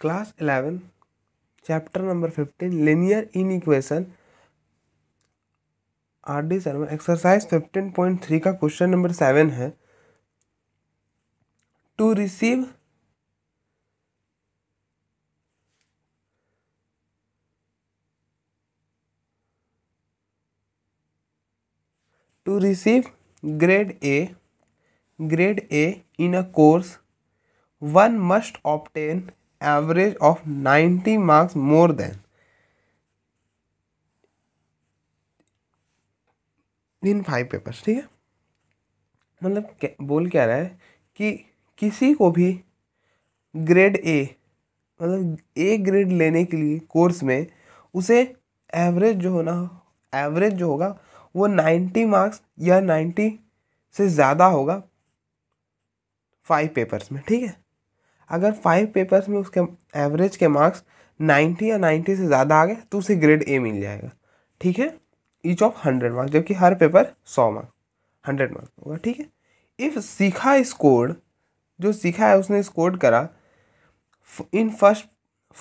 Class eleven chapter number fifteen linear inequation R D Sharma exercise fifteen point three का question number seven है to receive to receive grade A grade A in a course one must obtain average of 90 marks more than in five papers ठीक है मतलब बोल क्या रहा है कि किसी को भी ग्रेड ए मतलब ए ग्रेड लेने के लिए कोर्स में उसे एवरेज जो होना एवरेज जो होगा वो नाइन्टी मार्क्स या नाइन्टी से ज़्यादा होगा फाइव पेपर्स में ठीक है अगर फाइव पेपर्स में उसके एवरेज के मार्क्स नाइन्टी या नाइन्टी से ज़्यादा आ गए तो उसे ग्रेड ए मिल जाएगा ठीक है ईच ऑफ हंड्रेड मार्क्स जबकि हर पेपर सौ मार्क्स हंड्रेड मार्क्स होगा ठीक है इफ़ सीखा स्कोर्ड जो सीखा है उसने स्कोर करा इन फर्स्ट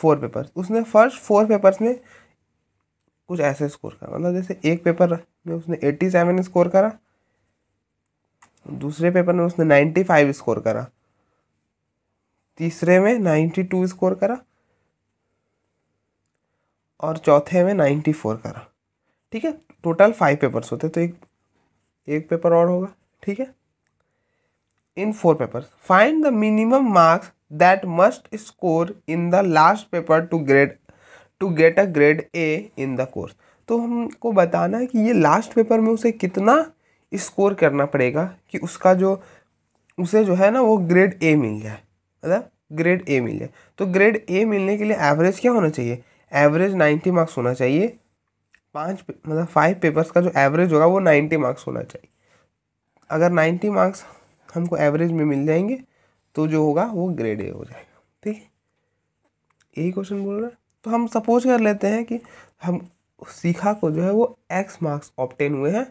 फोर पेपर्स उसने फर्स्ट फोर पेपर्स में कुछ ऐसे स्कोर करा मतलब जैसे एक पेपर में उसने एट्टी सेवन स्कोर करा दूसरे पेपर में उसने नाइन्टी फाइव स्कोर करा तीसरे में नाइन्टी टू स्कोर करा और चौथे में नाइन्टी फोर करा ठीक है टोटल फाइव पेपर्स होते तो एक एक पेपर और होगा ठीक है in four papers find the minimum marks that must score in the last paper to grade to get a grade A in the course तो हमको बताना है कि ये लास्ट पेपर में उसे कितना स्कोर करना पड़ेगा कि उसका जो उसे जो है ना वो ग्रेड ए मिल जाए मतलब ग्रेड ए मिले तो ग्रेड ए मिलने के लिए एवरेज क्या होना चाहिए एवरेज नाइन्टी मार्क्स होना चाहिए पाँच मतलब फाइव पेपर्स का जो एवरेज होगा वो नाइन्टी मार्क्स होना चाहिए अगर नाइन्टी मार्क्स हमको एवरेज में मिल जाएंगे तो जो होगा वो ग्रेड ए हो जाएगा ठीक है यही क्वेश्चन बोल रहा है तो हम सपोज कर लेते हैं कि हम सीखा को जो है वो एक्स मार्क्स ऑप्टेन हुए हैं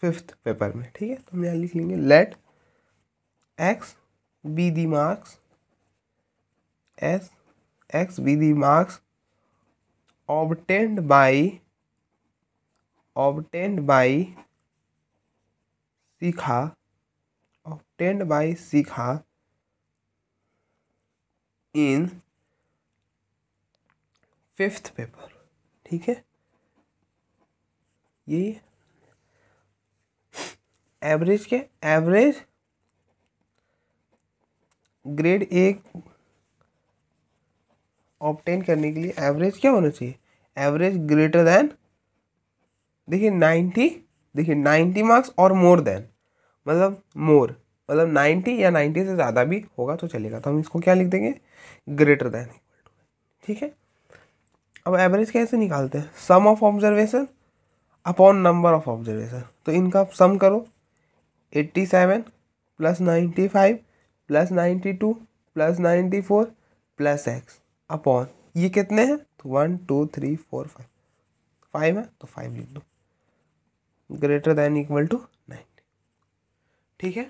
फिफ्थ पेपर में ठीक है तो हम यहाँ लिख लेंगे let x be the marks as x be the marks obtained by obtained by Sikha obtained by Sikha in fifth paper ठीक है ये एवरेज के एवरेज ग्रेड ए ऑप्टेन करने के लिए एवरेज क्या होना चाहिए एवरेज ग्रेटर देन देखिए नाइन्टी देखिए नाइन्टी मार्क्स और मोर देन मतलब मोर मतलब नाइन्टी या नाइन्टी से ज़्यादा भी होगा तो चलेगा तो हम इसको क्या लिख देंगे ग्रेटर देन ठीक है अब एवरेज कैसे निकालते हैं sum of observation upon number of observation तो इनका सम करो eighty seven plus ninety five plus ninety two plus ninety four plus x upon ये कितने हैं तो one two three four five five है तो फाइव लिख दो greater than equal to nine ठीक है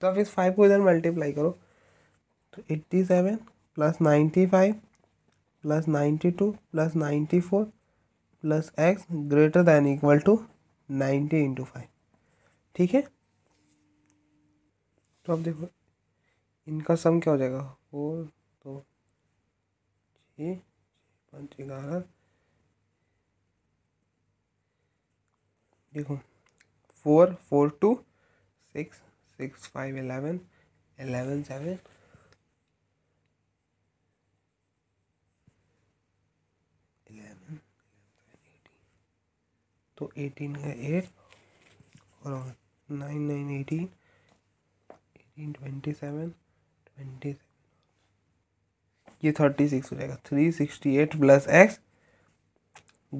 तो आप इस फाइव को इधर मल्टीप्लाई करो तो eighty seven plus ninety five plus ninety two plus ninety four plus x greater than equal to ninety into five ठीक है तो अब देखो इनका सम क्या हो जाएगा फोर दो छः पाँच ग्यारह देखो four four two six six five eleven eleven seven तो एटीन का एट और nine nine eighteen eighteen twenty seven twenty seven ये थर्टी सिक्स हो जाएगा three sixty eight plus x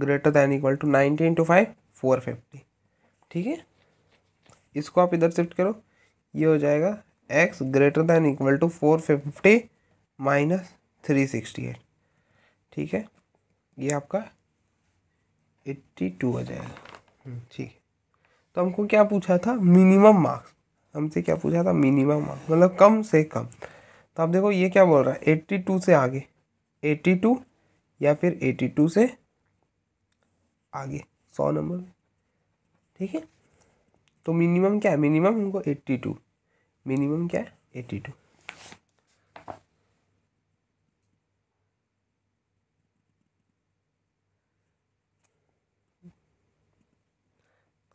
greater than equal to nineteen two five four fifty ठीक है इसको आप इधर शिफ्ट करो ये हो जाएगा x greater than equal to four fifty minus three sixty eight ठीक है ये आपका एट्टी टू आ जाएगा हम्म, ठीक है तो हमको क्या पूछा था मिनिमम मार्क्स हमसे क्या पूछा था मिनिमम मार्क्स मतलब कम से कम तो आप देखो ये क्या बोल रहा है एट्टी टू से आगे एट्टी टू या फिर एट्टी टू से आगे सौ नंबर ठीक है तो मिनिमम क्या है मिनिमम हमको एट्टी टू मिनिमम क्या है एट्टी टू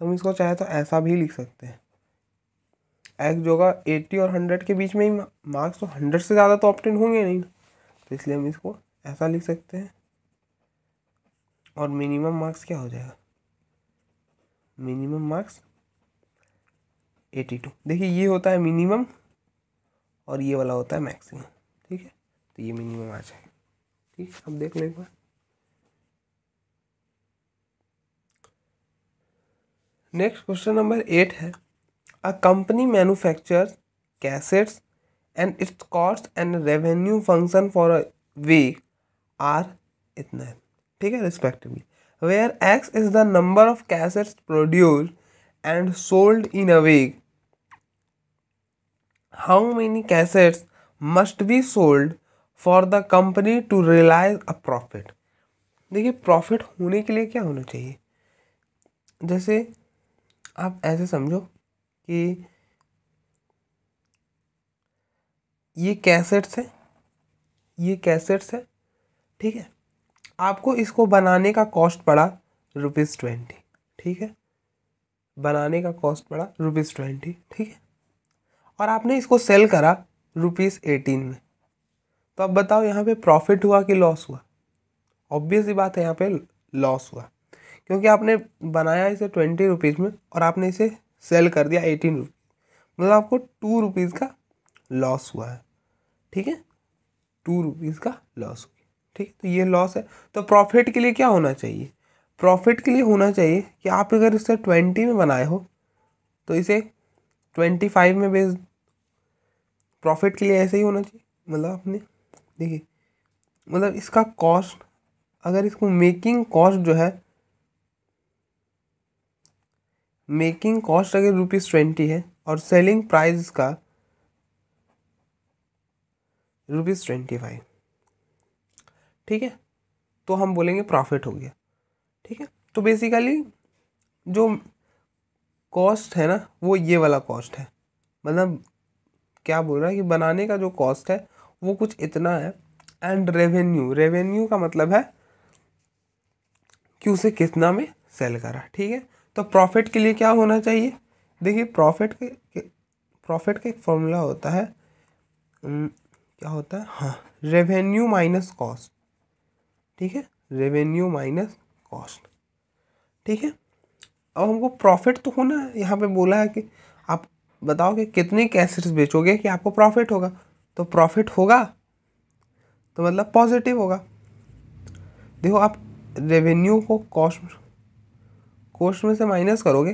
हम इसको चाहे तो ऐसा भी लिख सकते हैं एक्स जो होगा एट्टी और हंड्रेड के बीच में ही मार्क्स तो हंड्रेड से ज़्यादा तो ऑप्टेन होंगे नहीं तो इसलिए हम इसको ऐसा लिख सकते हैं और मिनिमम मार्क्स क्या हो जाएगा मिनिमम मार्क्स एटी टू देखिए ये होता है मिनिमम और ये वाला होता है मैक्सिमम ठीक है तो ये मिनिमम आ जाएगा ठीक है अब देख लें एक बार नेक्स्ट क्वेश्चन नंबर एट है a company manufacture cassettes and its cost and revenue function for a week are इतना ठीक है respectively where x is the number of cassettes produce and sold in a week how many cassettes must be sold for the company to realise a profit देखिए profit होने के लिए क्या होना चाहिए जैसे आप ऐसे समझो कि ये कैसेट्स है ये कैसेट्स है ठीक है आपको इसको बनाने का कॉस्ट पड़ा रुपीज़ ट्वेंटी ठीक है बनाने का कॉस्ट पड़ा रुपीज़ ट्वेंटी ठीक है और आपने इसको सेल करा रुपीज़ एटीन में तो अब बताओ यहाँ पे प्रॉफिट हुआ कि लॉस हुआ ऑब्वियस ही बात है यहाँ पे लॉस हुआ क्योंकि आपने बनाया इसे ट्वेंटी रुपीज़ में और आपने इसे सेल कर दिया एटीन रुपीज़ मतलब आपको टू रुपीज़ का लॉस हुआ है ठीक है टू रुपीज़ का लॉस हुआ ठीक है तो ये लॉस है तो प्रॉफिट के लिए क्या होना चाहिए प्रॉफिट के लिए होना चाहिए कि आप अगर इसे ट्वेंटी में बनाए हो तो इसे ट्वेंटी फाइव में बेच प्रॉफिट के लिए ऐसे ही होना चाहिए मतलब आपने देखिए मतलब इसका कॉस्ट अगर इसको मेकिंग कॉस्ट जो है मेकिंग कॉस्ट अगर रुपीज़ ट्वेंटी है और सेलिंग प्राइस का रुपीज़ ट्वेंटी फाइव ठीक है तो हम बोलेंगे प्रॉफिट हो गया ठीक है तो बेसिकली जो कॉस्ट है ना वो ये वाला कॉस्ट है मतलब क्या बोल रहा है कि बनाने का जो कॉस्ट है वो कुछ इतना है एंड रेवेन्यू रेवेन्यू का मतलब है कि उसे कितना में सेल करा ठीक है तो प्रॉफिट के लिए क्या होना चाहिए देखिए प्रॉफिट के प्रॉफिट का एक फॉर्मूला होता है क्या होता है हाँ रेवेन्यू माइनस कॉस्ट ठीक है रेवेन्यू माइनस कॉस्ट ठीक है अब हमको प्रॉफिट तो होना है यहाँ पे बोला है कि आप बताओ कि कितने कैसेट्स बेचोगे कि आपको प्रॉफिट होगा तो प्रॉफिट होगा तो मतलब पॉजिटिव होगा देखो आप रेवेन्यू को कॉस्ट कोष्ट में से माइनस करोगे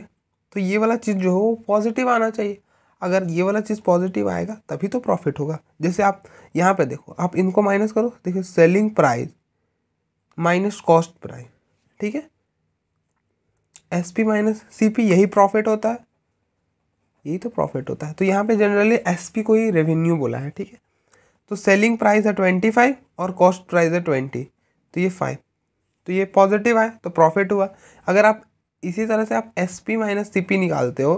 तो ये वाला चीज़ जो हो वो पॉजिटिव आना चाहिए अगर ये वाला चीज़ पॉजिटिव आएगा तभी तो प्रॉफिट होगा जैसे आप यहाँ पे देखो आप इनको माइनस करो देखो selling price minus cost price ठीक है S P minus C P यही प्रॉफिट होता है यही तो प्रॉफिट होता है तो यहाँ पे जनरली एस पी को ही रेवेन्यू बोला है ठीक है तो सेलिंग प्राइस है ट्वेंटी फाइव और कॉस्ट प्राइस है ट्वेंटी तो ये फाइव तो ये पॉजिटिव आया तो प्रॉफिट हुआ अगर आप इसी तरह से आप S P minus C P निकालते हो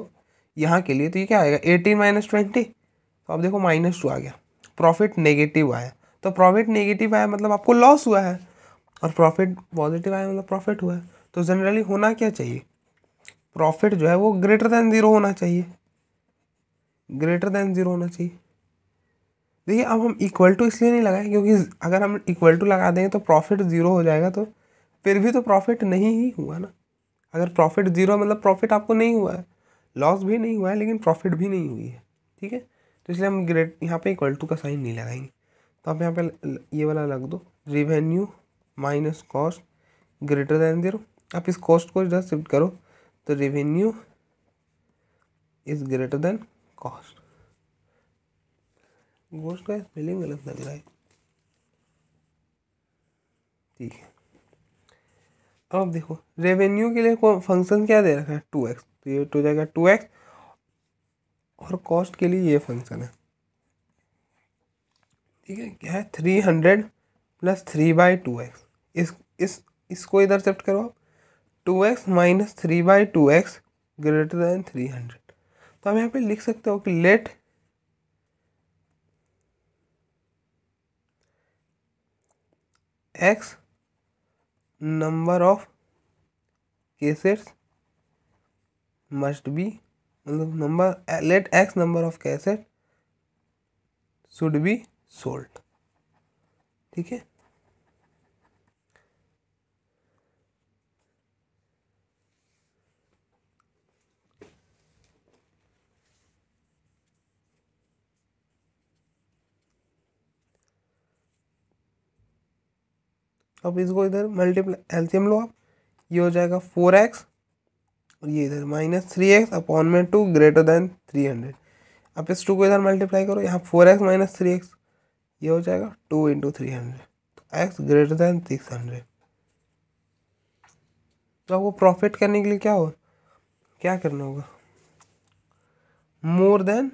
यहाँ के लिए तो ये क्या आएगा एटीन माइनस ट्वेंटी तो आप देखो माइनस टू आ गया प्रॉफिट नेगेटिव आया तो प्रॉफिट नेगेटिव आया मतलब आपको लॉस हुआ है और प्रॉफिट पॉजिटिव आया मतलब प्रॉफिट हुआ है तो जनरली होना क्या चाहिए प्रॉफिट जो है वो ग्रेटर दैन ज़ीरो होना चाहिए ग्रेटर दैन ज़ीरो होना चाहिए देखिए अब हम इक्वल टू इसलिए नहीं लगाए क्योंकि अगर हम इक्वल टू लगा देंगे तो प्रॉफिट ज़ीरो हो जाएगा तो फिर भी तो प्रॉफिट नहीं ही हुआ ना अगर प्रॉफिट जीरो मतलब प्रॉफिट आपको नहीं हुआ है लॉस भी नहीं हुआ है लेकिन प्रॉफिट भी नहीं हुई है ठीक है तो इसलिए हम ग्रेट यहाँ पे इक्वल टू का साइन नहीं लगाएंगे तो आप यहाँ पे ये वाला लग दो revenue minus cost greater than zero आप इस कॉस्ट को इधर शिफ्ट करो तो revenue is greater than cost ghost का स्पेलिंग गलत लग रहा है ठीक है अब देखो रेवेन्यू के लिए फंक्शन क्या दे रखा है टू एक्स तो ये टू तो जाएगा टू एक्स और कॉस्ट के लिए ये फंक्शन है ठीक है क्या है three hundred plus three by two x इस इस इसको इधर शिफ्ट करो आप two x minus three by two x greater than three hundred तो आप यहाँ पे लिख सकते हो कि let x number of cases must be मतलब number let x number of cassette should be sold ठीक है अब इसको इधर मल्टीप्लाई एल्सियम लो आप ये हो जाएगा फोर एक्स और ये इधर माइनस थ्री एक्स अपॉन में two greater than three hundred अब इस टू को इधर मल्टीप्लाई करो यहाँ four x minus three x ये हो जाएगा टू इंटू थ्री हंड्रेड तो x greater than six hundred तो आपको प्रॉफिट करने के लिए क्या हो क्या करना होगा मोर देन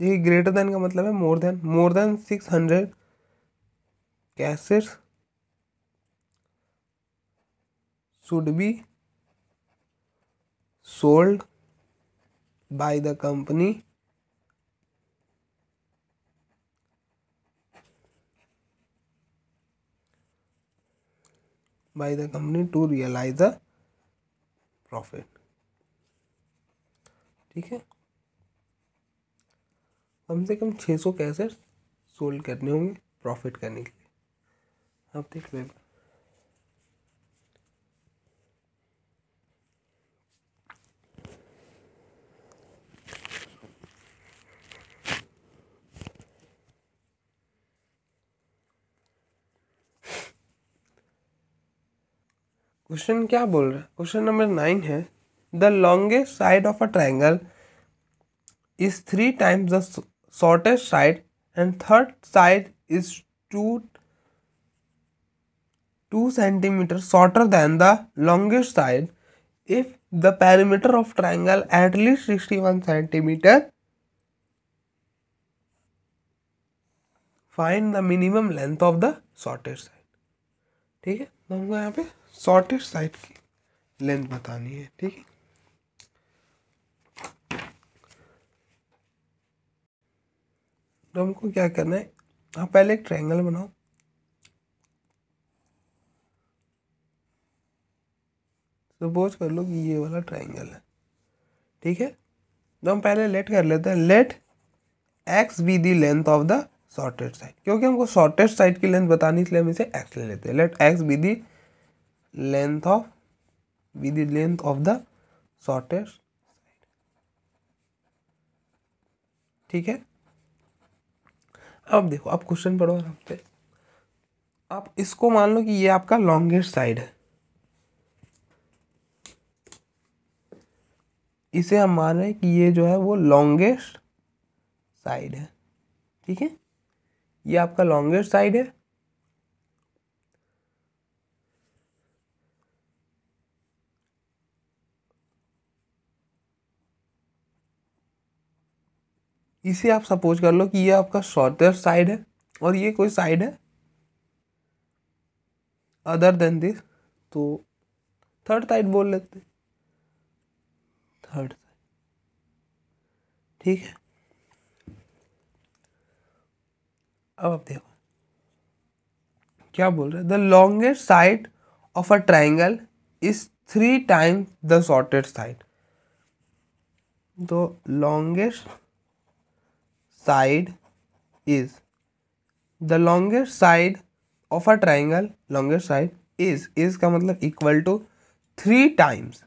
देखिए ग्रेटर देन का मतलब है more than more than six hundred cassettes should be sold by the company by the company to realise the profit ठीक है कम से कम छः सौ कैसे सोल्ड करने होंगे प्रॉफिट करने के लिए आप देख रहे हैं क्वेश्चन क्या बोल रहा है क्वेश्चन नंबर नाइन है the longest side of a triangle is three times the shortest side and third side is two two centimetre shorter than the longest side if the parameter of triangle at least sixty one centimetre find the minimum length of the shortest side ठीक है तो हमको यहाँ पे shortest side की length बतानी है ठीक है तो हमको क्या करना है आप पहले एक ट्रायंगल बनाओ सपोज तो कर लो कि ये वाला ट्राइंगल है ठीक है तो हम पहले लेट कर लेते हैं let x be the length of the shortest side क्योंकि हमको शॉर्टेस्ट साइड की लेंथ बतानी इसलिए हम इसे एक्स ले लेते हैं let x be the length of be the length of the shortest side ठीक है अब देखो आप क्वेश्चन पढ़ो आराम से आप इसको मान लो कि ये आपका लॉन्गेस्ट साइड है इसे हम मान रहे हैं कि ये जो है वो लॉन्गेस्ट साइड है ठीक है ये आपका लॉन्गेस्ट साइड है इसे आप सपोज कर लो कि ये आपका शॉर्टेस्ट साइड है और ये कोई साइड है अदर देन दिस तो थर्ड साइड बोल लेते हैं थर्ड साइड ठीक है अब आप देखो क्या बोल रहे the longest side of a triangle is three times the shortest side the longest side is the longest side of a triangle longest side is is का मतलब equal to three times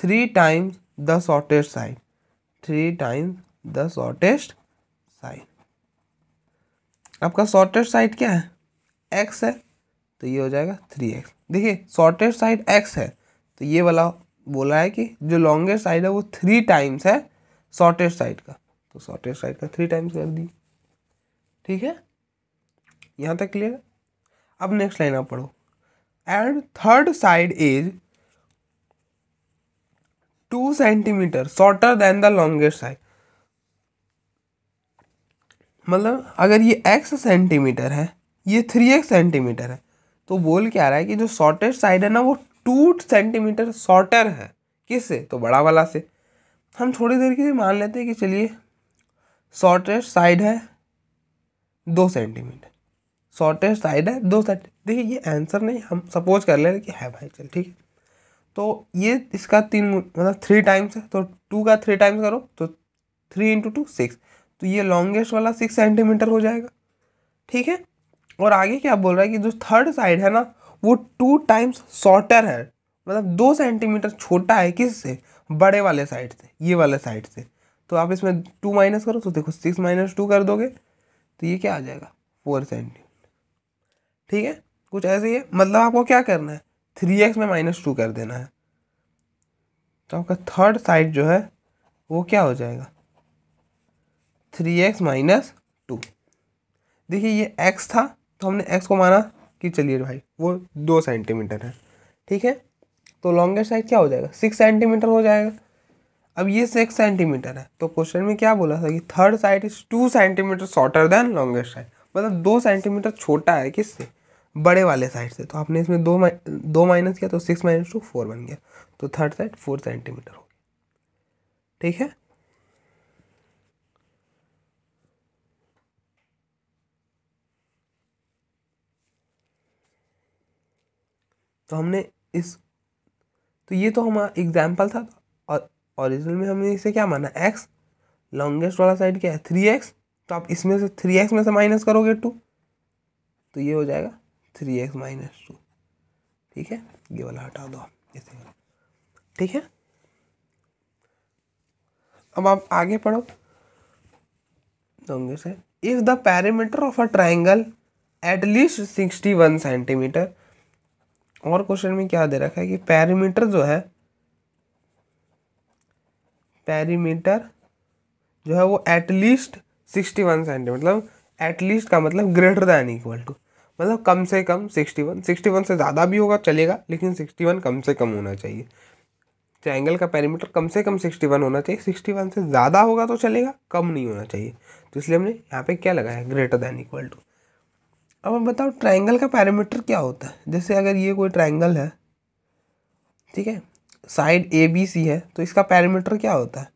three times the shortest side three times the shortest side आपका shortest side क्या है x है तो ये हो जाएगा थ्री एक्स देखिए शॉर्टेस्ट साइड एक्स है तो ये वाला बोला है कि जो लॉन्गेस्ट साइड है वो थ्री टाइम्स है शॉर्टेस्ट साइड का तो शॉर्टेस्ट साइड का थ्री टाइम्स कर दिए ठीक है यहाँ तक क्लियर अब नेक्स्ट लाइन आप पढ़ो and third side is two centimetre shorter than the longest side मतलब अगर ये एक्स सेंटीमीटर है ये थ्री एक्स सेंटीमीटर है तो बोल क्या रहा है कि जो शॉर्टेस्ट साइड है ना वो टू सेंटीमीटर शॉर्टर है किससे तो बड़ा वाला से हम थोड़ी देर के लिए मान लेते हैं कि चलिए शॉर्टेस्ट साइड है दो सेंटीमीटर शॉर्टेस्ट साइड है दो सेंटी देखिए ये आंसर नहीं हम सपोज कर ले रहे कि है भाई चल ठीक है तो ये इसका तीन मतलब थ्री टाइम्स है तो टू का थ्री टाइम्स करो तो थ्री इंटू टू सिक्स तो ये लॉन्गेस्ट वाला सिक्स सेंटीमीटर हो जाएगा ठीक है और आगे क्या बोल रहा है कि जो थर्ड साइड है ना वो टू टाइम्स शॉर्टर है मतलब दो सेंटीमीटर छोटा है किस से बड़े वाले साइड से ये वाले साइड से तो आप इसमें टू माइनस करो तो देखो सिक्स माइनस टू कर दोगे तो ये क्या आ जाएगा फोर सेंटीमीटर ठीक है कुछ ऐसे ही है मतलब आपको क्या करना है थ्री एक्स में माइनस टू कर देना है तो आपका थर्ड साइड जो है वो क्या हो जाएगा थ्री एक्स माइनस टू देखिए ये एक्स था तो हमने एक्स को माना कि चलिए भाई वो दो सेंटीमीटर है ठीक है तो लॉन्गेस्ट साइड क्या हो जाएगा सिक्स सेंटीमीटर हो जाएगा अब ये सिक्स सेंटीमीटर है तो क्वेश्चन में क्या बोला था कि third side is two centimetre shorter than longest side मतलब दो सेंटीमीटर छोटा है किससे बड़े वाले साइड से तो आपने इसमें दो माइ दो माइनस किया तो सिक्स माइनस टू फोर बन गया तो थर्ड साइड फोर सेंटीमीटर हो गया ठीक है तो हमने इस तो ये तो हमारा एग्जाम्पल था और ओरिजिनल में हमने इसे क्या माना एक्स लॉन्गेस्ट वाला साइड क्या है थ्री एक्स तो आप इसमें से थ्री एक्स में से माइनस करोगे टू तो ये हो जाएगा थ्री एक्स माइनस टू ठीक है ये वाला हटा दो इसे ठीक है अब आप आगे पढ़ो होंगे से if the parameter of a triangle at least sixty one centimetre और क्वेश्चन में क्या दे रखा है कि पैरीमीटर जो है पैरीमीटर जो है वो एटलीस्ट सिक्सटी वन सेंटीमीटर मतलब एटलीस्ट का मतलब ग्रेटर दैन इक्वल टू मतलब कम से कम सिक्सटी वन सिक्सटी वन से ज़्यादा भी होगा चलेगा लेकिन सिक्सटी वन कम से कम होना चाहिए ट्रायंगल का पैरामीटर कम से कम सिक्सटी वन होना चाहिए सिक्सटी वन से ज़्यादा होगा तो चलेगा कम नहीं होना चाहिए तो इसलिए हमने यहाँ पे क्या लगाया ग्रेटर दैन इक्वल टू अब हम बताओ ट्रायंगल का पैरामीटर क्या होता है जैसे अगर ये कोई ट्रायंगल है ठीक है साइड ए बी सी है तो इसका पैरामीटर क्या होता है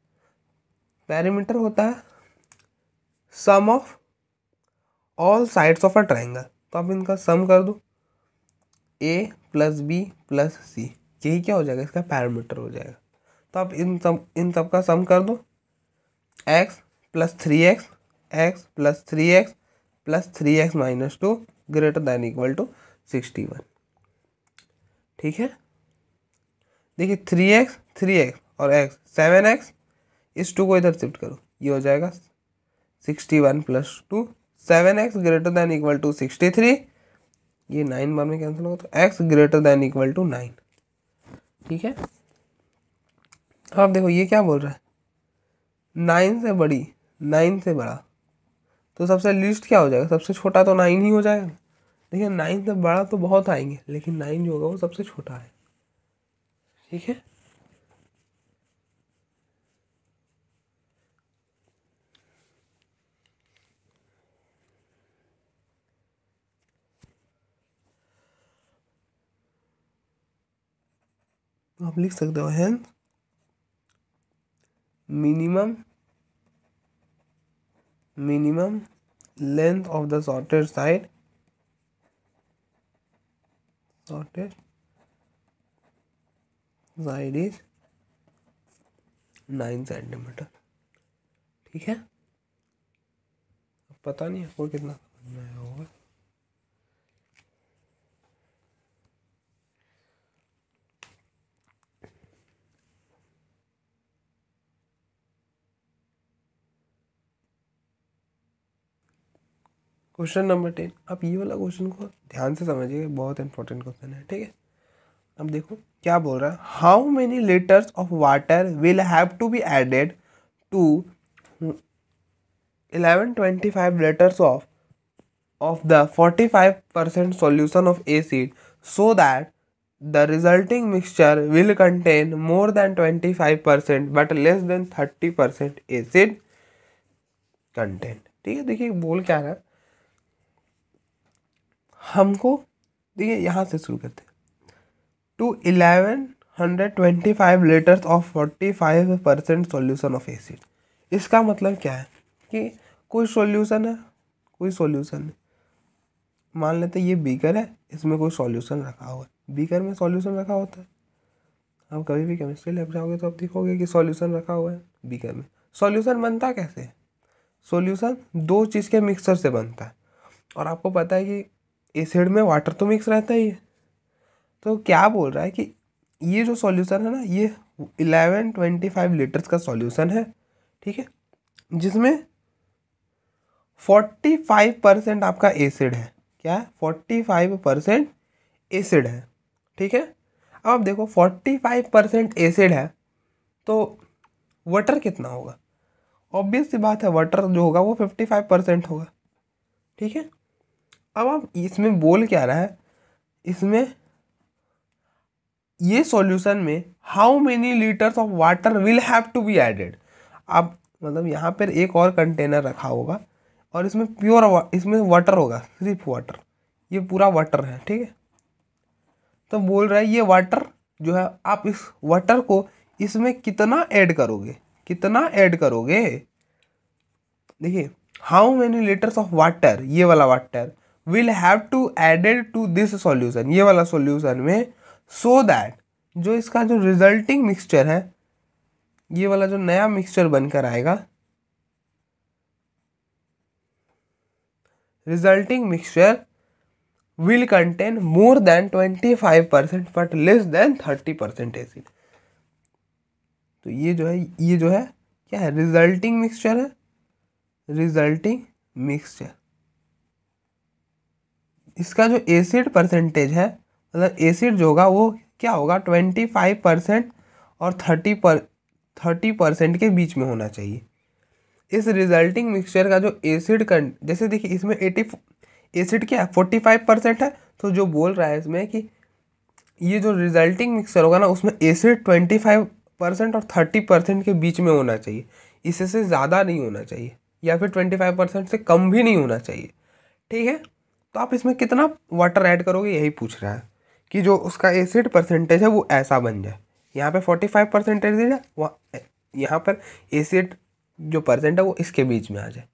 पैरामीटर होता है sum of all sides of a triangle तो आप इनका सम कर दो A plus B plus C यही क्या हो जाएगा इसका पैरामीटर हो जाएगा तो आप इन सब इन सब का सम कर दो x plus three x x plus three x plus three x minus two greater than equal to sixty one ठीक है देखिए थ्री एक्स थ्री एक्स और एक्स सेवन एक्स इस टू को इधर शिफ्ट करो ये हो जाएगा sixty one plus two seven x greater than equal to sixty three ये नाइन बार में कैंसिल होगा तो x greater than equal to nine ठीक है तो आप देखो ये क्या बोल रहा है नाइन से बड़ी नाइन से बड़ा तो सबसे लिस्ट क्या हो जाएगा सबसे छोटा तो नाइन ही हो जाएगा देखिए नाइन से बड़ा तो बहुत आएंगे लेकिन नाइन जो होगा वो सबसे छोटा है ठीक है आप लिख सकते हो हेल्थ minimum minimum length of the sorted side sorted side is nine centimetre ठीक है पता नहीं आपको कितना समझ में आया होगा क्वेश्चन नंबर टेन आप ये वाला क्वेश्चन को ध्यान से समझिए बहुत इंपॉर्टेंट क्वेश्चन है ठीक है अब देखो क्या बोल रहा है how many litres of water will have to be added to eleven twenty five litres of of the forty five percent solution of acid so that the resulting mixture will contain more than twenty five percent but less than thirty percent acid content ठीक है देखिए बोल क्या रहा है हमको देखिए यहाँ से शुरू करते to eleven hundred twenty five litres of forty five percent solution of acid इसका मतलब क्या है कि कोई सोल्यूशन है कोई सोल्यूशन है मान लेते ये बीकर है इसमें कोई सोल्यूशन रखा हुआ है बीकर में सॉल्यूशन रखा होता है आप कभी भी केमिस्ट्री लैब जाओगे तो आप देखोगे कि सॉल्यूशन रखा हुआ है बीकर में सॉल्यूशन बनता कैसे सॉल्यूशन दो चीज़ के मिक्सर से बनता है और आपको पता है कि एसिड में वाटर तो मिक्स रहता ही है तो क्या बोल रहा है कि ये जो सॉल्यूशन है ना ये इलेवन ट्वेंटी फाइव लीटर्स का सॉल्यूशन है ठीक है जिसमें फोर्टी फाइव परसेंट आपका एसिड है क्या है फोर्टी फाइव परसेंट एसिड है ठीक है अब आप देखो फोर्टी फाइव परसेंट एसिड है तो वाटर कितना होगा ऑब्वियस सी बात है वाटर जो होगा वो फिफ्टी फाइव परसेंट होगा ठीक है अब आप इसमें बोल क्या रहा है इसमें ये सॉल्यूशन में how many litres of water will have to be added आप मतलब यहाँ पर एक और कंटेनर रखा होगा और इसमें प्योर वा, इसमें वाटर होगा सिर्फ वाटर ये पूरा वाटर है ठीक है तो बोल रहा है ये वाटर जो है आप इस वाटर को इसमें कितना ऐड करोगे कितना ऐड करोगे देखिए how many litres of water ये वाला water will have to added to this solution ये वाला सॉल्यूशन में सो so दैट जो इसका जो रिजल्टिंग मिक्सचर है ये वाला जो नया मिक्सचर बनकर आएगा resulting mixture will contain more than twenty five percent but less than thirty percent acid तो ये जो है ये जो है क्या है रिजल्टिंग मिक्सचर है रिजल्टिंग मिक्सचर इसका जो एसिड परसेंटेज है मतलब एसिड जो होगा वो क्या होगा ट्वेंटी फाइव परसेंट और थर्टी पर थर्टी परसेंट के बीच में होना चाहिए इस रिजल्टिंग मिक्सचर का जो एसिड कंट जैसे देखिए इसमें एटी एसिड क्या है फोर्टी फाइव परसेंट है तो जो बोल रहा है इसमें कि ये जो रिजल्टिंग मिक्सचर होगा ना उसमें एसिड ट्वेंटी फाइव परसेंट और थर्टी परसेंट के बीच में होना चाहिए इससे ज़्यादा नहीं होना चाहिए या फिर ट्वेंटी फाइव परसेंट से कम भी नहीं होना चाहिए ठीक है तो आप इसमें कितना वाटर ऐड करोगे यही पूछ रहा है कि जो उसका एसिड परसेंटेज है वो ऐसा बन जाए यहाँ पे फोर्टी फाइव परसेंटेज जाए वहाँ यहाँ पर एसिड जो परसेंट है वो इसके बीच में आ जाए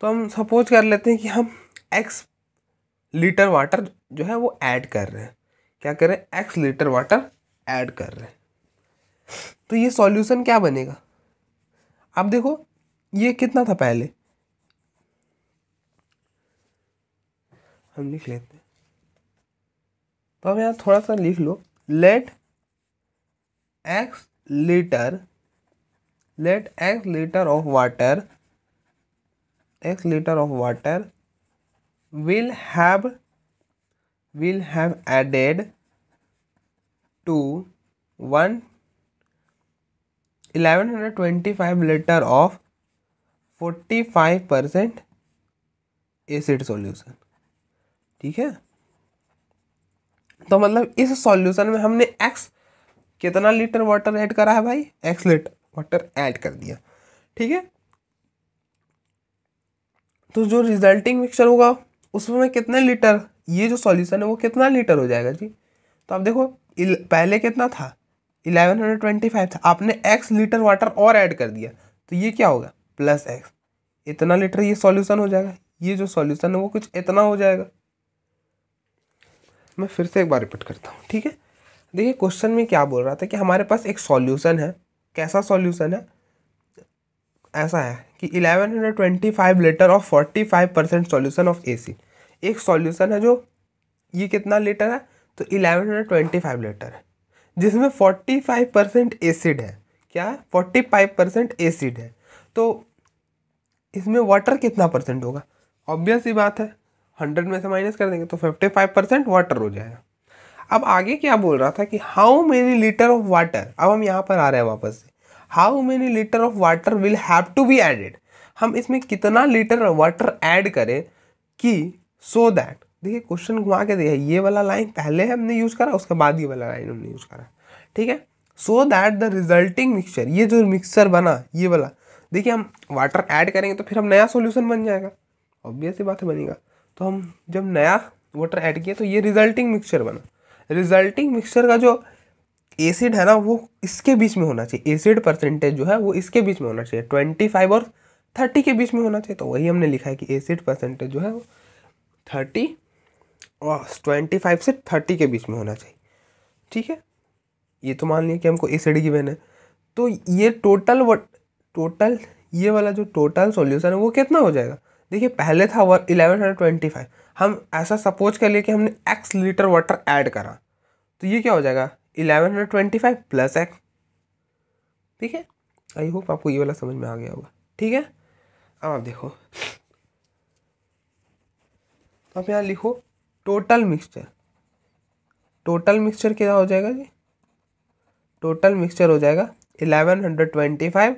तो हम सपोज कर लेते हैं कि हम एक्स लीटर वाटर जो है वो ऐड कर रहे हैं क्या करें एक्स लीटर वाटर ऐड कर रहे हैं तो ये सॉल्यूशन क्या बनेगा आप देखो ये कितना था पहले हम लिख लेते हैं तो अब यहाँ थोड़ा सा लिख लो let x litre let x litre of water x litre of water will have will have added to one eleven hundred twenty five litre of forty five percent acid solution ठीक है तो मतलब इस सॉल्यूशन में हमने x कितना litre water add करा है भाई एक्स लीटर वाटर ऐड कर दिया ठीक है तो जो रिजल्टिंग मिक्सचर होगा उसमें कितने लीटर ये जो सॉल्यूशन है वो कितना लीटर हो जाएगा जी तो आप देखो पहले कितना था इलेवन हंड्रेड ट्वेंटी फाइव था आपने एक्स लीटर वाटर और ऐड कर दिया तो ये क्या होगा प्लस एक्स इतना लीटर ये सॉल्यूशन हो जाएगा ये जो सॉल्यूशन है वो कुछ इतना हो जाएगा मैं फिर से एक बार रिपीट करता हूँ ठीक है देखिए क्वेश्चन में क्या बोल रहा था कि हमारे पास एक सॉल्यूशन है कैसा सॉल्यूशन है ऐसा है कि 1125 litre of 45 percent solution of acid एक सॉल्यूशन है जो ये कितना लीटर है तो 1125 लीटर है जिसमें 45 परसेंट एसिड है क्या है 45 परसेंट एसिड है तो इसमें वाटर कितना परसेंट होगा ऑब्वियस ही बात है हंड्रेड में से माइनस कर देंगे तो फिफ्टी फाइव परसेंट वाटर हो जाएगा अब आगे क्या बोल रहा था कि how many litre of water अब हम यहाँ पर आ रहे हैं वापस से how many litre of water will have to be added हम इसमें कितना लीटर वाटर ऐड करें कि सो दैट देखिए क्वेश्चन घुमा के देखिए ये वाला लाइन पहले हमने यूज़ करा उसके बाद ये वाला लाइन हमने यूज़ करा ठीक है so that the resulting mixture ये जो मिक्सचर बना ये वाला देखिए हम वाटर ऐड करेंगे तो फिर हम नया सोल्यूशन बन जाएगा ऑब्वियस ही बात है बनेगा तो हम जब नया वाटर ऐड किया तो ये रिजल्टिंग मिक्सचर बना रिजल्टिंग मिक्सचर का जो एसिड है ना वो इसके बीच में होना चाहिए एसिड परसेंटेज जो है वो इसके बीच में होना चाहिए ट्वेंटी फाइव और थर्टी के बीच में होना चाहिए तो वही हमने लिखा है कि एसिड परसेंटेज जो है वो थर्टी और ट्वेंटी फाइव से थर्टी के बीच में होना चाहिए ठीक है ये तो मान लिया कि हमको एसिड की वैन है तो ये टोटल वट टोटल ये वाला जो टोटल सोल्यूशन है वो कितना हो जाएगा देखिए पहले था वर इलेवन हंड्रेड ट्वेंटी फाइव हम ऐसा सपोज कर लिए कि हमने एक्स लीटर वाटर ऐड करा तो ये क्या हो जाएगा eleven hundred twenty five plus x ठीक है आई होप आपको ये वाला समझ में आ गया होगा ठीक है अब आप देखो अब तो यहाँ लिखो टोटल मिक्सचर टोटल मिक्सचर क्या हो जाएगा जी टोटल मिक्सचर हो जाएगा eleven hundred twenty five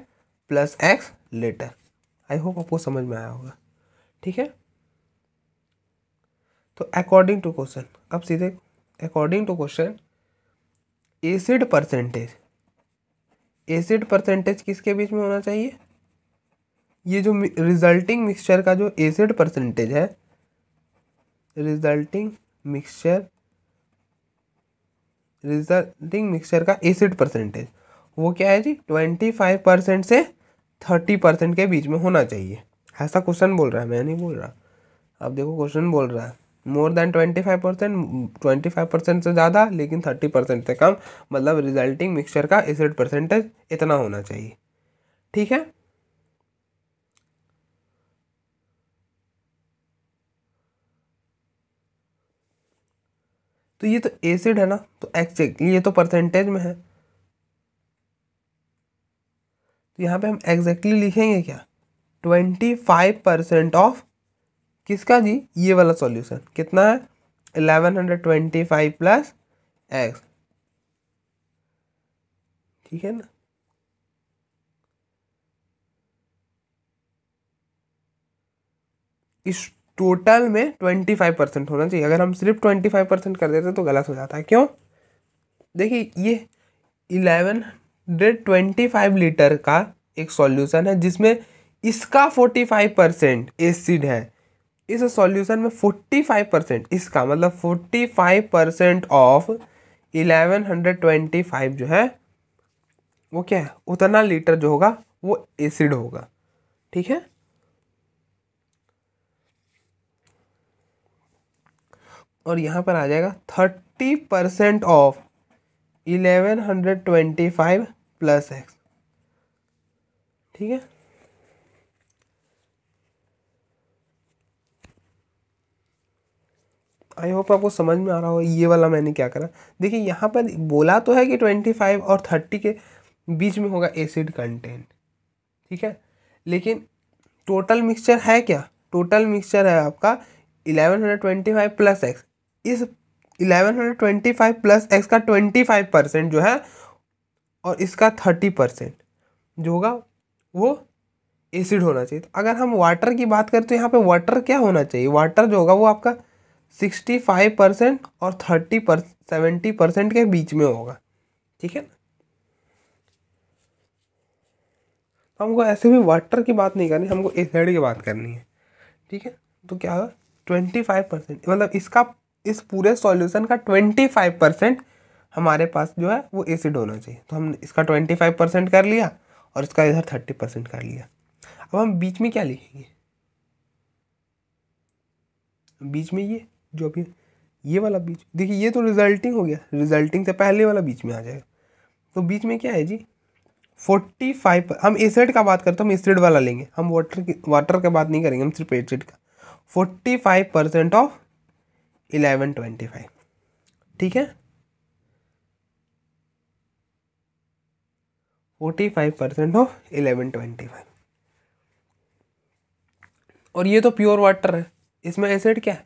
plus x litre I hope आपको समझ में आया होगा ठीक है तो अकॉर्डिंग टू क्वेश्चन अब सीधे according to question acid percentage acid percentage किसके बीच में होना चाहिए ये जो रिजल्टिंग मिक्सचर का जो एसिड परसेंटेज है रिजल्टिंग मिक्सचर रिजल्टिंग मिक्सचर का एसिड परसेंटेज वो क्या है जी ट्वेंटी फाइव परसेंट से थर्टी परसेंट के बीच में होना चाहिए ऐसा क्वेश्चन बोल रहा है मैं नहीं बोल रहा अब देखो क्वेश्चन बोल रहा है more than twenty five percent twenty five percent से ज़्यादा लेकिन थर्टी परसेंट से कम मतलब रिजल्टिंग मिक्सचर का एसिड परसेंटेज इतना होना चाहिए ठीक है तो ये तो एसिड है ना तो एक्जेक्ट ये तो परसेंटेज में है तो यहाँ पे हम एग्जैक्टली लिखेंगे क्या ट्वेंटी फाइव परसेंट ऑफ किसका जी ये वाला सॉल्यूशन कितना है eleven hundred twenty five plus x ठीक है ना इस टोटल में ट्वेंटी फाइव परसेंट होना चाहिए अगर हम सिर्फ ट्वेंटी फाइव परसेंट कर देते तो गलत हो जाता है क्यों देखिए ये eleven hundred twenty five litre का एक सॉल्यूशन है जिसमें इसका 45 परसेंट एसिड है इस सॉल्यूशन में 45 परसेंट इसका मतलब 45 परसेंट ऑफ 1125 जो है वो क्या है उतना लीटर जो होगा वो एसिड होगा ठीक है और यहां पर आ जाएगा thirty percent of eleven hundred twenty five plus x ठीक है आई होप आपको समझ में आ रहा हो ये वाला मैंने क्या करा देखिए यहाँ पर बोला तो है कि ट्वेंटी फाइव और थर्टी के बीच में होगा एसिड कंटेंट ठीक है लेकिन टोटल मिक्सचर है क्या टोटल मिक्सचर है आपका eleven hundred twenty five plus x इस eleven hundred twenty five plus x का ट्वेंटी फाइव परसेंट जो है और इसका थर्टी परसेंट जो होगा वो एसिड होना चाहिए तो अगर हम वाटर की बात करें तो यहाँ पे वाटर क्या होना चाहिए वाटर जो होगा वो आपका सिक्सटी फाइव परसेंट और थर्टी पर सेवेंटी परसेंट के बीच में होगा ठीक है तो हमको ऐसे भी वाटर की बात नहीं करनी हमको एसिड की बात करनी है ठीक है तो क्या होगा ट्वेंटी फाइव परसेंट मतलब इसका इस पूरे सॉल्यूशन का ट्वेंटी फाइव परसेंट हमारे पास जो है वो एसिड होना चाहिए तो हमने इसका ट्वेंटी फाइव परसेंट कर लिया और इसका इधर थर्टी परसेंट कर लिया अब हम बीच में क्या लिखेंगे बीच में ये जो अभी ये वाला बीच देखिए ये तो रिजल्टिंग हो गया रिजल्टिंग से पहले वाला बीच में आ जाएगा तो बीच में क्या है जी फोर्टी फाइव हम एसिड का बात करते हैं हम एसिड वाला लेंगे हम वाटर की वाटर का बात नहीं करेंगे हम सिर्फ एसिड का forty five percent of eleven twenty five ठीक है forty five percent of eleven twenty five और ये तो प्योर वाटर है इसमें एसिड क्या है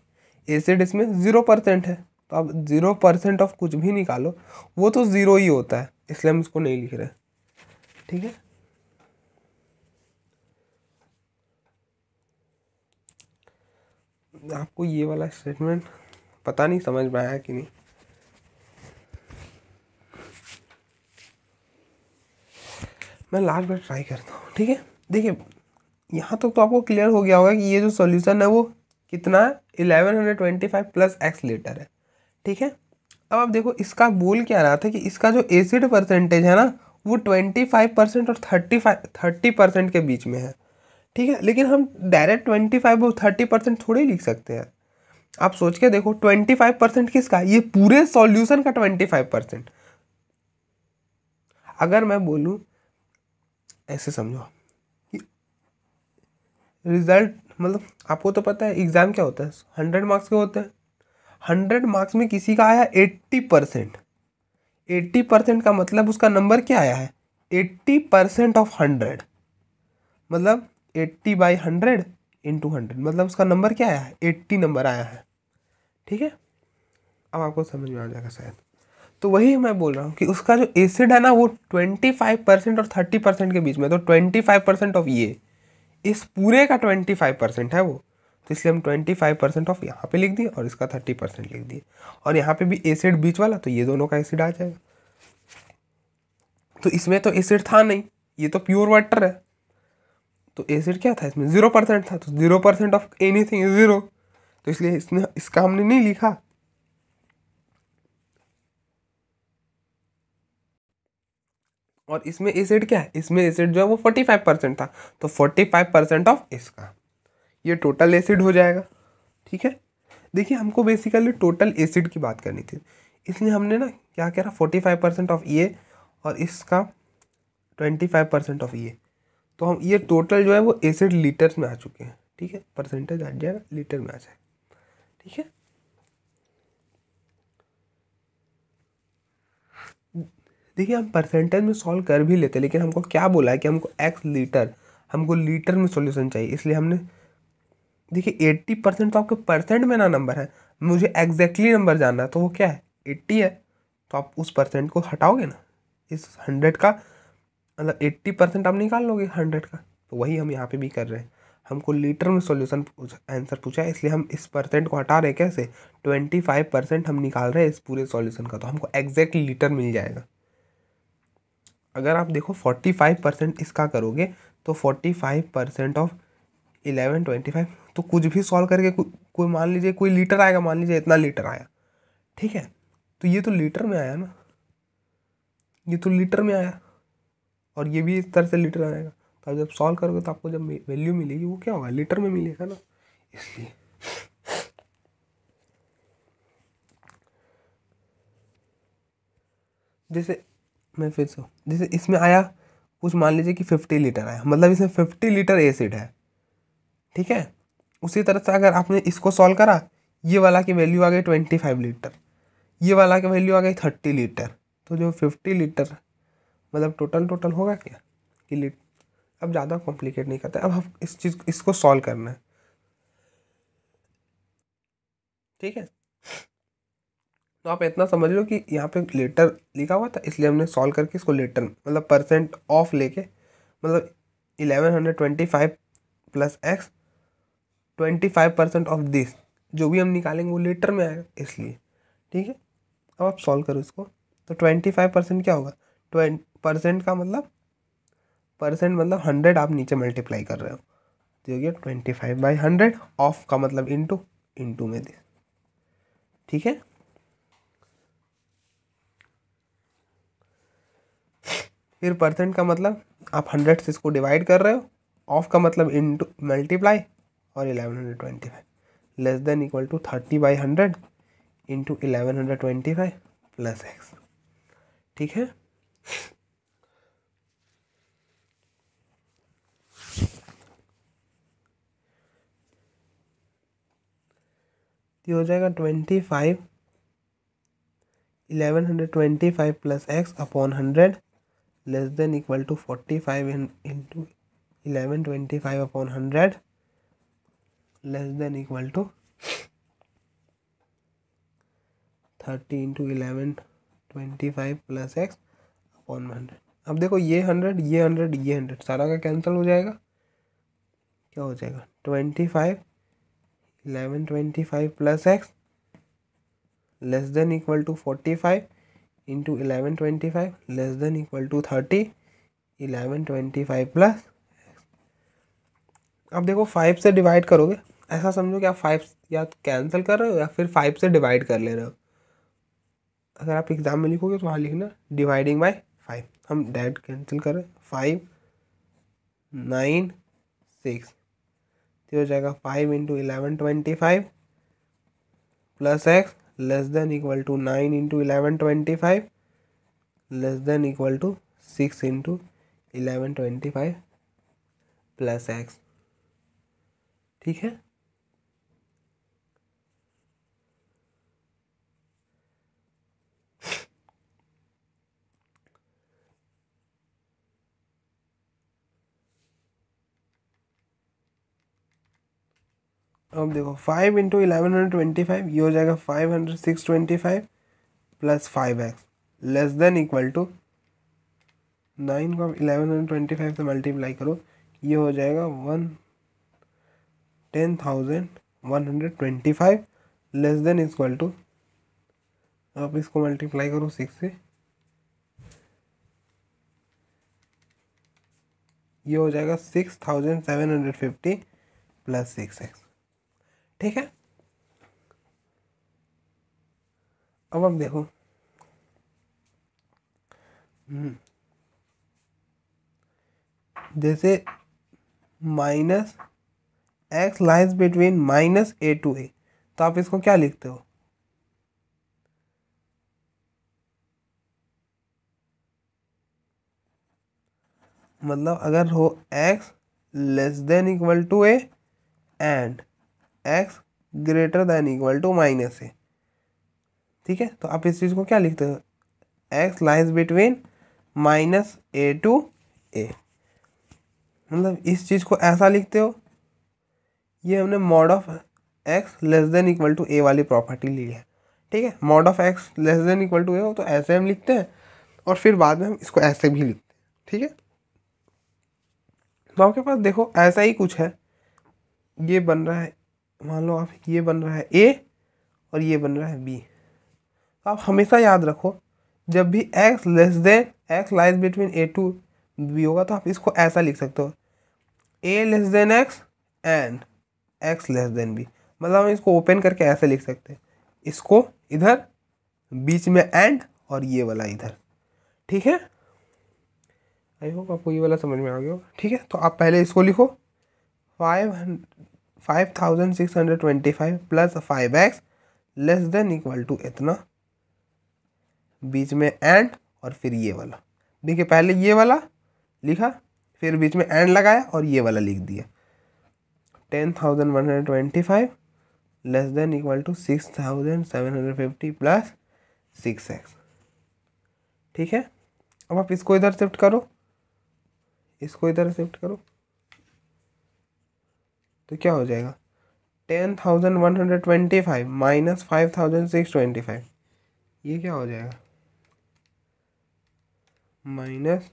एसिड इसमें ज़ीरो परसेंट है तो आप ज़ीरो परसेंट ऑफ कुछ भी निकालो वो तो ज़ीरो ही होता है इसलिए हम इसको नहीं लिख रहे ठीक है आपको ये वाला स्टेटमेंट पता नहीं समझ में आया कि नहीं मैं लास्ट बार ट्राई करता हूँ ठीक है देखिए यहाँ तक तो, तो आपको क्लियर हो गया होगा कि ये जो सॉल्यूशन है वो कितना है 1125 प्लस एक्स लीटर है ठीक है अब आप देखो इसका बोल क्या रहा था कि इसका जो एसिड परसेंटेज है ना वो 25 परसेंट और 35 30 परसेंट के बीच में है ठीक है लेकिन हम डायरेक्ट 25 और थर्टी परसेंट थोड़े लिख सकते हैं आप सोच के देखो 25 परसेंट किसका ये पूरे सॉल्यूशन का 25 परसेंट अगर मैं बोलूँ ऐसे समझो रिजल्ट मतलब आपको तो पता है एग्ज़ाम क्या होता है हंड्रेड मार्क्स के होते हैं हंड्रेड मार्क्स में किसी का आया एट्टी परसेंट एट्टी परसेंट का मतलब उसका नंबर क्या आया है एट्टी परसेंट ऑफ हंड्रेड मतलब eighty by hundred into hundred मतलब उसका नंबर क्या आया है एट्टी नंबर आया है ठीक है अब आपको समझ में आ जाएगा शायद तो वही मैं बोल रहा हूँ कि उसका जो एसिड है ना वो ट्वेंटी फाइव परसेंट और थर्टी परसेंट के बीच में तो ट्वेंटी फाइव परसेंट ऑफ ये इस पूरे का ट्वेंटी फाइव परसेंट है वो तो इसलिए हम ट्वेंटी फाइव परसेंट ऑफ यहाँ पे लिख दिए और इसका थर्टी परसेंट लिख दिए और यहाँ पे भी एसिड बीच वाला तो ये दोनों का एसिड आ जाएगा तो इसमें तो एसिड था नहीं ये तो प्योर वाटर है तो एसिड क्या था इसमें ज़ीरो परसेंट था तो zero percent of anything zero तो इसलिए इसने इसका हमने नहीं लिखा और इसमें एसिड क्या है इसमें एसिड जो है वो फोर्टी फाइव परसेंट था तो फोर्टी फाइव परसेंट ऑफ इसका ये टोटल एसिड हो जाएगा ठीक है देखिए हमको बेसिकली टोटल एसिड की बात करनी थी इसलिए हमने ना क्या कह रहा फोर्टी फाइव परसेंट ऑफ ये और इसका ट्वेंटी फाइव परसेंट ऑफ ये तो हम ये टोटल जो है वो एसिड लीटर्स में आ चुके हैं ठीक है परसेंटेज आ जाएगा लीटर में आ जाए ठीक है देखिए हम परसेंटेज में सॉल्व कर भी लेते हैं लेकिन हमको क्या बोला है कि हमको एक्स लीटर हमको लीटर में सॉल्यूशन चाहिए इसलिए हमने देखिए एट्टी परसेंट तो आपके परसेंट में ना नंबर है मुझे एग्जैक्टली नंबर जानना है तो वो क्या है एट्टी है तो आप उस परसेंट को हटाओगे ना इस हंड्रेड का मतलब एट्टी परसेंट आप निकाल लोगे हंड्रेड का तो वही हम यहाँ पे भी कर रहे हैं हमको लीटर में सॉल्यूशन आंसर पूछा है इसलिए हम इस परसेंट को हटा रहे कैसे ट्वेंटी फाइव परसेंट हम निकाल रहे हैं इस पूरे सोल्यूशन का तो हमको एग्जैक्ट लीटर मिल जाएगा अगर आप देखो फोर्टी फाइव परसेंट इसका करोगे तो forty five percent of eleven twenty five तो कुछ भी सॉल्व करके कोई को मान लीजिए कोई लीटर आएगा मान लीजिए इतना लीटर आया ठीक है तो ये तो लीटर में आया ना ये तो लीटर में आया और ये भी इस तरह से लीटर आएगा तो आप जब सॉल्व करोगे तो आपको जब वैल्यू मिलेगी वो क्या होगा लीटर में मिलेगा ना इसलिए जैसे मैं फिर से जैसे इसमें आया कुछ मान लीजिए कि फिफ्टी लीटर आया मतलब इसमें फिफ्टी लीटर एसिड है ठीक है उसी तरह से अगर आपने इसको सॉल्व करा ये वाला की वैल्यू आ गई ट्वेंटी फाइव लीटर ये वाला की वैल्यू आ गई थर्टी लीटर तो जो फिफ्टी लीटर मतलब टोटल टोटल होगा क्या कि लीट अब ज़्यादा कॉम्प्लिकेट नहीं करते अब हम इस चीज़ इसको सॉल्व करना है ठीक है तो आप इतना समझ लो कि यहाँ पे लेटर लिखा हुआ था इसलिए हमने सॉल्व करके इसको लेटर मतलब परसेंट ऑफ लेके मतलब eleven hundred twenty five plus x twenty five percent of this जो भी हम निकालेंगे वो लेटर में आएगा इसलिए ठीक है अब आप सॉल्व करो इसको तो ट्वेंटी फाइव परसेंट क्या होगा ट्वें परसेंट का मतलब परसेंट मतलब हंड्रेड आप नीचे मल्टीप्लाई कर रहे हो तो हो गया twenty five by hundred of का मतलब इंटू इंटू में दिस ठीक है फिर परसेंट का मतलब आप हंड्रेड से इसको डिवाइड कर रहे हो ऑफ का मतलब इंटू मल्टीप्लाई और eleven hundred twenty five less than equal to thirty by hundred into eleven hundred twenty five plus x ठीक है ये हो जाएगा twenty five eleven hundred twenty five plus x upon hundred less than equal to forty five into eleven twenty five upon hundred less than equal to thirty into eleven twenty five plus x upon hundred अब देखो ये hundred ये hundred ये hundred सारा का cancel हो जाएगा क्या हो जाएगा twenty five eleven twenty five plus x less than equal to forty five into eleven twenty five less than equal to thirty eleven twenty five plus अब देखो फाइव से डिवाइड करोगे ऐसा समझो कि आप फाइव या कैंसिल तो कर रहे हो या फिर फाइव से डिवाइड कर ले रहे हो अगर आप एग्ज़ाम में लिखोगे तो वहाँ लिखना डिवाइडिंग बाय फाइव हम डायरेक्ट कैंसिल करें फाइव नाइन सिक्स तो हो जाएगा five into eleven twenty five plus x less than equal to nine into eleven twenty five less than equal to six into eleven twenty five plus x ठीक है अब देखो five into eleven hundred twenty five ये हो जाएगा five hundred six twenty five plus five x less than equal to nine को eleven hundred twenty five से multiply करो ये हो जाएगा one ten thousand one hundred twenty five less than equal to आप इसको मल्टीप्लाई करो सिक्स से ये हो जाएगा six thousand seven hundred fifty plus six x ठीक है अब हम देखो हम्म। जैसे minus x lies between minus a to a तो आप इसको क्या लिखते हो मतलब अगर हो x less than equal to a and x greater than equal to minus a ठीक है तो आप इस चीज़ को क्या लिखते हो x lies between minus a to a मतलब इस चीज़ को ऐसा लिखते हो ये हमने mod of x less than equal to a वाली प्रॉपर्टी ली है ठीक है mod of x less than equal to a हो तो ऐसे हम लिखते हैं और फिर बाद में हम इसको ऐसे भी लिखते हैं ठीक है तो आपके पास देखो ऐसा ही कुछ है ये बन रहा है मान लो आप ये बन रहा है ए और ये बन रहा है बी तो आप हमेशा याद रखो जब भी x less than x lies between a to b होगा तो आप इसको ऐसा लिख सकते हो a less than x and x less than b मतलब हम इसको ओपन करके ऐसे लिख सकते हैं इसको इधर बीच में एंड और ये वाला इधर ठीक है आई होप आपको ये वाला समझ में आ गया होगा ठीक है तो आप पहले इसको लिखो five five thousand six hundred twenty five plus five x less than equal to इतना बीच में एंड और फिर ये वाला देखिए पहले ये वाला लिखा फिर बीच में एंड लगाया और ये वाला लिख दिया ten thousand one hundred twenty five less than equal to six thousand seven hundred fifty plus six x ठीक है अब आप इसको इधर शिफ्ट करो इसको इधर शिफ्ट करो तो क्या हो जाएगा ten thousand one hundred twenty five minus five thousand six twenty five ये क्या हो जाएगा minus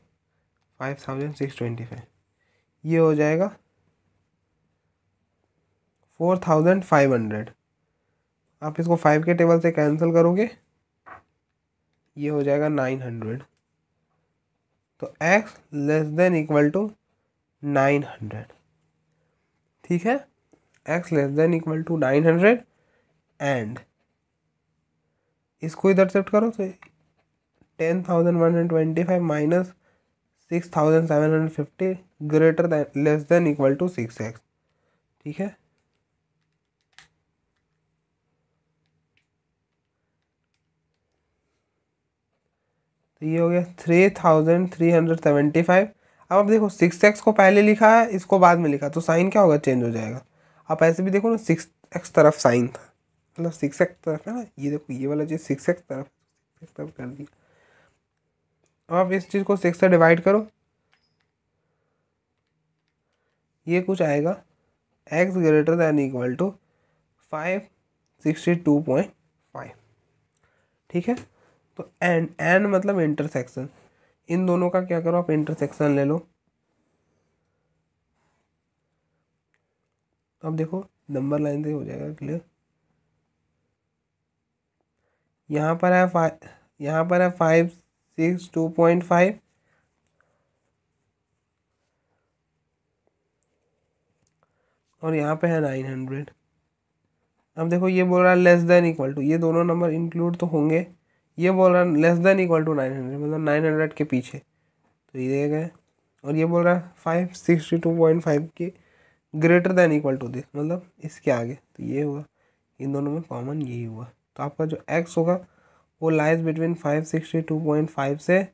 five thousand six twenty five ये हो जाएगा फोर थाउजेंड फाइव हंड्रेड आप इसको फाइव के टेबल से कैंसिल करोगे ये हो जाएगा नाइन हंड्रेड तो x less than equal to nine hundred ठीक है x less than equal to nine hundred and इसको इधर सेफ्ट करो तो ten thousand one hundred twenty five minus six thousand seven hundred fifty greater than less than equal to six x ठीक है तो ये हो गया three thousand three hundred seventy five अब आप देखो सिक्स एक्स को पहले लिखा है इसको बाद में लिखा तो साइन क्या होगा चेंज हो जाएगा आप ऐसे भी देखो ना सिक्स एक्स तरफ साइन था मतलब सिक्स एक्स तरफ है ना ये देखो ये वाला चीज़ सिक्स एक्स तरफ सिक्स तरफ कर दिया अब आप इस चीज़ को सिक्स से डिवाइड करो ये कुछ आएगा x greater than equal to five sixty two point five ठीक है तो एंड एंड मतलब इंटरसेक्शन इन दोनों का क्या करो आप इंटरसेक्शन ले लो तो अब देखो नंबर लाइन से हो जाएगा क्लियर यहाँ पर है फाइव यहाँ पर है five six two point five और यहाँ पे है नाइन हंड्रेड अब देखो ये बोल रहा है लेस देन इक्वल टू ये दोनों नंबर इंक्लूड तो होंगे ये बोल रहा है less than equal to nine hundred मतलब नाइन हंड्रेड के पीछे तो ये दे गए और ये बोल रहा है five sixty two point five के greater than equal to this मतलब इसके आगे तो ये हुआ इन दोनों में कॉमन यही हुआ तो आपका जो एक्स होगा वो lies between five sixty two point five से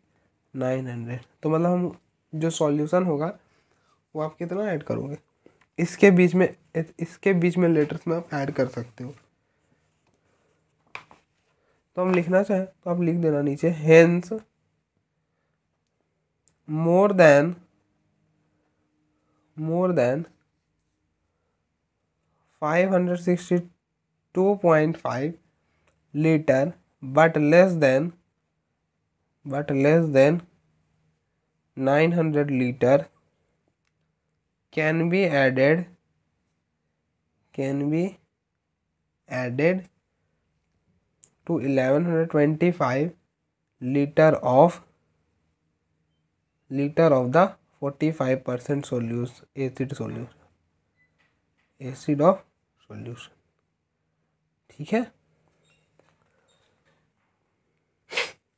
नाइन हंड्रेड तो मतलब हम जो सॉल्यूशन होगा वो आप कितना ऐड करोगे इसके बीच में इसके बीच में लेटर्स में आप ऐड कर सकते हो तो हम लिखना चाहें तो आप लिख देना नीचे hence more than more than five hundred sixty two point five litre but less than but less than nine hundred litre can be added can be added to 1125 liter of liter of the 45 percent solution acid solution acid of solution ठीक है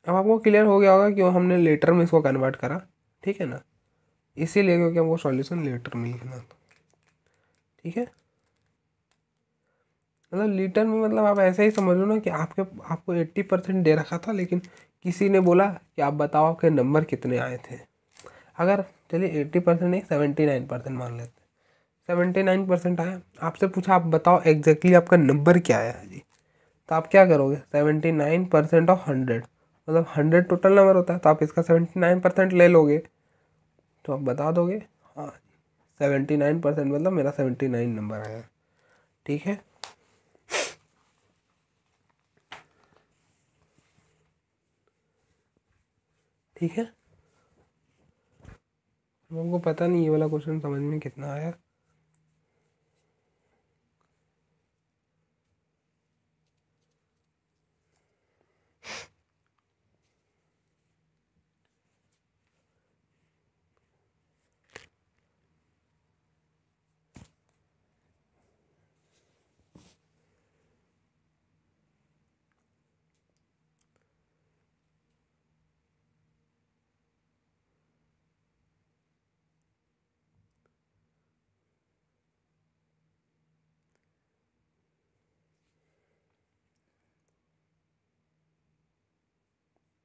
अब आपको clear हो गया होगा क्यों हमने letter में इसको कन्वर्ट करा ठीक है ना इसीलिए क्योंकि हमको सॉल्यूशन लेटर में लिखना ठीक है मतलब लीटर में मतलब आप ऐसे ही समझ लो ना कि आपके आपको एट्टी परसेंट दे रखा था लेकिन किसी ने बोला कि आप बताओ आपके नंबर कितने आए थे अगर चलिए एट्टी परसेंट नहीं सेवेंटी नाइन परसेंट मान लेते सेवेंटी नाइन परसेंट आया आपसे पूछा आप बताओ एग्जैक्टली आपका नंबर क्या आया जी तो आप क्या करोगे seventy nine percent of hundred मतलब हंड्रेड टोटल नंबर होता है तो आप इसका सेवेंटी नाइन परसेंट ले लोगे तो आप बता दोगे हाँ सेवेंटी नाइन परसेंट मतलब मेरा सेवेंटी नाइन नंबर आया ठीक है ठीक है हमको पता नहीं ये वाला क्वेश्चन समझ में कितना आया